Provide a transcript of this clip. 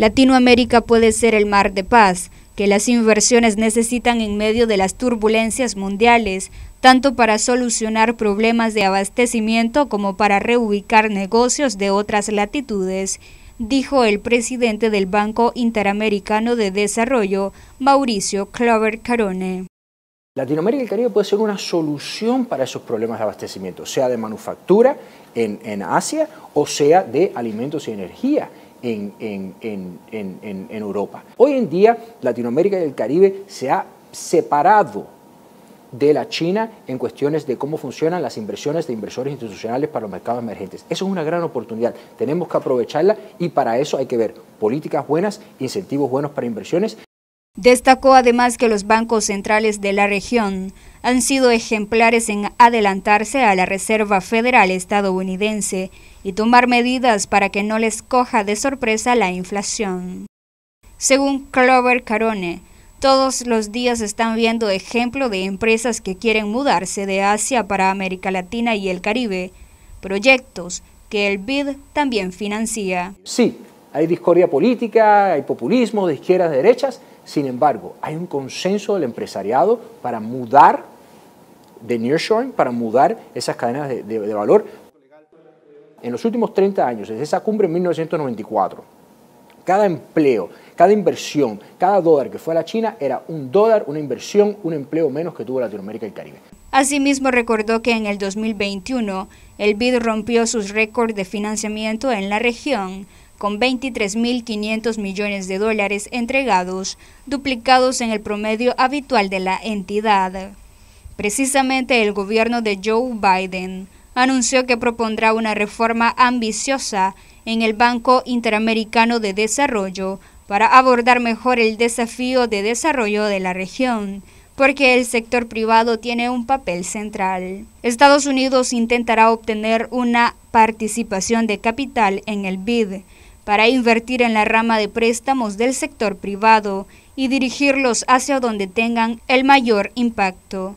Latinoamérica puede ser el mar de paz que las inversiones necesitan en medio de las turbulencias mundiales, tanto para solucionar problemas de abastecimiento como para reubicar negocios de otras latitudes, dijo el presidente del Banco Interamericano de Desarrollo, Mauricio Clover Carone. Latinoamérica y el Caribe puede ser una solución para esos problemas de abastecimiento, sea de manufactura en, en Asia o sea de alimentos y energía en, Europa. Hoy en día Latinoamérica y el Caribe se ha separado de la China en cuestiones de cómo funcionan las inversiones de inversores institucionales para los mercados emergentes. Eso es una gran oportunidad, tenemos que aprovecharla y para eso hay que ver políticas buenas, incentivos buenos para inversiones. Destacó además que los bancos centrales de la región han sido ejemplares en adelantarse a la Reserva Federal estadounidense y tomar medidas para que no les coja de sorpresa la inflación. Según Clover Carone, todos los días están viendo ejemplo de empresas que quieren mudarse de Asia para América Latina y el Caribe, proyectos que el BID también financia. Sí, hay discordia política, hay populismo de izquierdas, y derechas, sin embargo, hay un consenso del empresariado para mudar de nearshoring para mudar esas cadenas de, valor. En los últimos 30 años, desde esa cumbre en 1994, cada empleo, cada inversión, cada dólar que fue a la China era un dólar, una inversión, un empleo menos que tuvo Latinoamérica y el Caribe. Asimismo, recordó que en el 2021 el BID rompió sus récords de financiamiento en la región, con 23.500 millones de dólares entregados, duplicados en el promedio habitual de la entidad. Precisamente el gobierno de Joe Biden anunció que propondrá una reforma ambiciosa en el Banco Interamericano de Desarrollo para abordar mejor el desafío de desarrollo de la región, porque el sector privado tiene un papel central. Estados Unidos intentará obtener una participación de capital en el BID para invertir en la rama de préstamos del sector privado y dirigirlos hacia donde tengan el mayor impacto.